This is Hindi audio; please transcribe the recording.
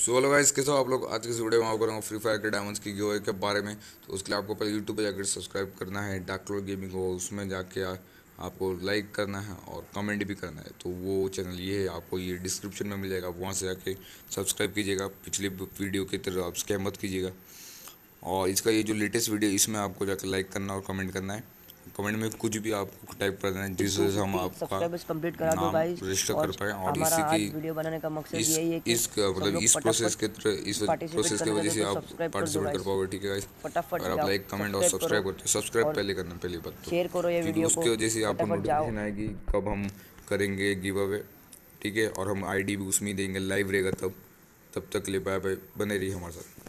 सो हेलो गाइस कैसे हो आप लोग आज के इस वीडियो में आपको करूँगा फ्री फायर के डायमंड्स की गिवे के बारे में तो उसके लिए आपको पहले यूट्यूब पर जाकर सब्सक्राइब करना है डाकलोर गेमिंग हो उसमें जाके आपको लाइक करना है और कमेंट भी करना है तो वो चैनल ये है आपको ये डिस्क्रिप्शन में मिल जाएगा आप वहाँ से जाके सब्सक्राइब कीजिएगा पिछले वीडियो की तरह आप स्कैम मत कीजिएगा और इसका ये जो लेटेस्ट वीडियो इसमें आपको जाकर लाइक करना और कमेंट करना है कमेंट में कुछ भी आप टाइप कर देना जिससे हम आपका कंप्लीट करा दो गाइस रजिस्टर कर पाए और इसी की वीडियो बनाने का मकसद यही है कि इस मतलब इस प्रोसेस के इस प्रोसेस की वजह तो से आप पार्टिसिपेट कर पाओगे ठीक है गाइस फटाफट और आप लाइक कमेंट और सब्सक्राइब करते हो सब्सक्राइब पहले करना पहली बात शेयर तो। करो ये वीडियो उसकी वजह से आपको नोटिफिकेशन आएगी कब हम करेंगे गिव अवे ठीक है और हम आईडी भी उसमें देंगे लाइव रहेगा तब तब तक ले बाय बाय बने रहिए हमारे साथ